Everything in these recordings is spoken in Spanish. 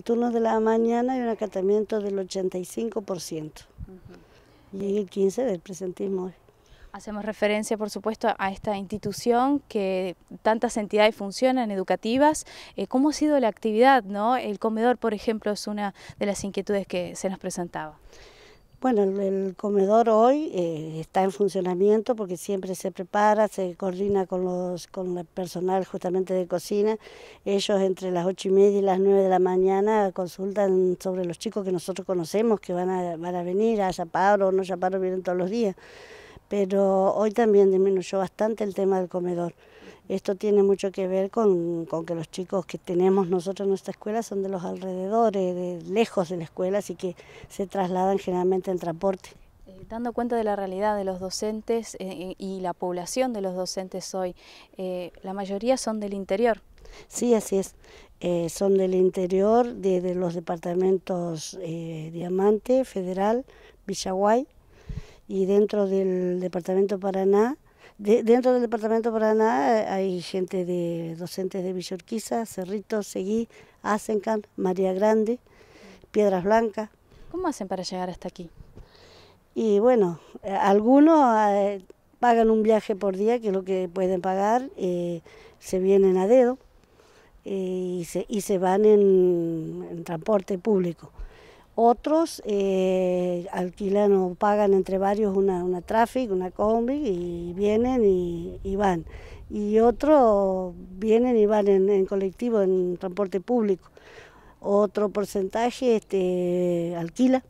el turno de la mañana y un acatamiento del 85% y el 15% del presentismo. Hacemos referencia, por supuesto, a esta institución que tantas entidades funcionan, educativas. Eh, ¿Cómo ha sido la actividad? No? El comedor, por ejemplo, es una de las inquietudes que se nos presentaba. Bueno, el, comedor hoy eh, está en funcionamiento porque siempre se prepara, se coordina con, los, con el personal justamente de cocina. Ellos entre las ocho y media y las nueve de la mañana consultan sobre los chicos que nosotros conocemos, que van a, van a venir, a Yaparo o no Yaparo, vienen todos los días pero hoy también disminuyó bastante el tema del comedor. Esto tiene mucho que ver con, que los chicos que tenemos nosotros en nuestra escuela son de los alrededores, lejos de la escuela, así que se trasladan generalmente en transporte. Eh, dando cuenta de la realidad de los docentes eh, y la población de los docentes hoy, eh, la mayoría son del interior. Sí, así es. son del interior, de, los departamentos Diamante, Federal, Villaguay, y dentro del departamento Paraná, dentro del departamento Paraná eh, hay gente de docentes de Villorquiza, Cerrito, Seguí, Asencan, María Grande, Piedras Blancas. ¿Cómo hacen para llegar hasta aquí? Y bueno, eh, algunos eh, pagan un viaje por día, que es lo que pueden pagar, se vienen a dedo y, se, y, se, van en transporte público. Otros eh, alquilan o pagan entre varios una, una traffic, una combi y vienen y, van. Y otros vienen y van en, colectivo, en transporte público. Otro porcentaje este, alquila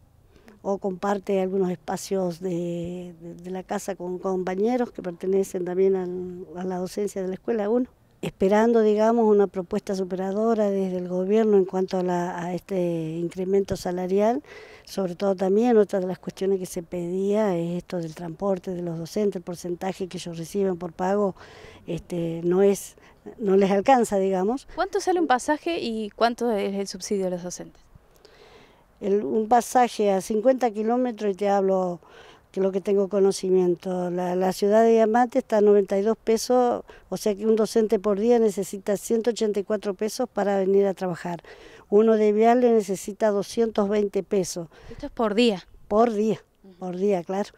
o comparte algunos espacios de, la casa con compañeros que pertenecen también a la docencia de la escuela uno esperando, digamos, una propuesta superadora desde el gobierno en cuanto a, este incremento salarial, sobre todo también otra de las cuestiones que se pedía es esto del transporte de los docentes, el porcentaje que ellos reciben por pago este, no es no les alcanza, digamos. ¿Cuánto sale un pasaje y cuánto es el subsidio de los docentes? un pasaje a 50 kilómetros, y te hablo que lo que tengo conocimiento. La, ciudad de Diamante está a 92 pesos, o sea que un docente por día necesita 184 pesos para venir a trabajar. Uno de Viale necesita 220 pesos. Esto es por día. Por día, por día, claro.